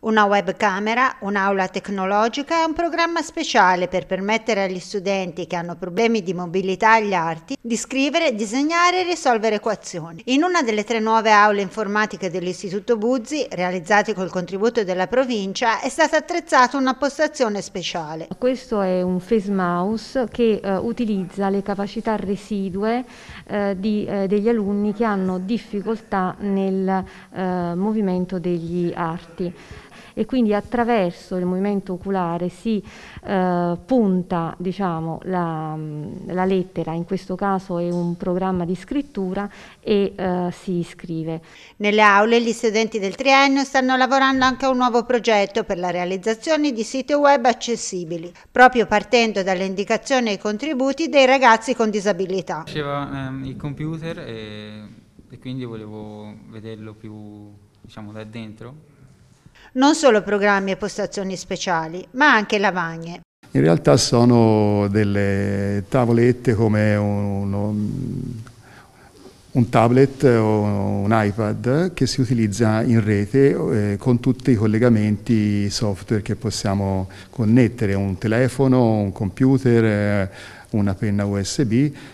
una webcamera, un'aula tecnologica e un programma speciale per permettere agli studenti che hanno problemi di mobilità agli arti di scrivere, disegnare e risolvere equazioni. In una delle tre nuove aule informatiche dell'Istituto Buzzi, realizzate col contributo della provincia, è stata attrezzata una postazione speciale. Questo è un face mouse che eh, utilizza le capacità residue eh, di, eh, degli alunni che hanno difficoltà nel eh, movimento degli arti e quindi attraverso il movimento oculare si eh, punta diciamo, la, mm, la, lettera, in questo caso è un programma di scrittura e eh, si scrive. Nelle aule gli studenti del triennio stanno lavorando anche a un nuovo progetto per la realizzazione di siti web accessibili, proprio partendo dalle indicazioni e contributi dei ragazzi con disabilità. Faceva ehm, il computer e, e quindi volevo vederlo più diciamo da dentro non solo programmi e postazioni speciali, ma anche lavagne. In realtà sono delle tavolette come uno, un tablet o un iPad che si utilizza in rete eh, con tutti i collegamenti software che possiamo connettere, un telefono, un computer, eh, una penna USB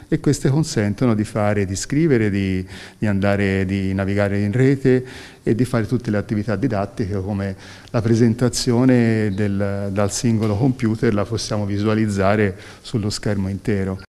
e queste consentono di fare, di scrivere, di, di, andare, di navigare in rete e di fare tutte le attività didattiche come la presentazione del, dal singolo computer la possiamo visualizzare sullo schermo intero.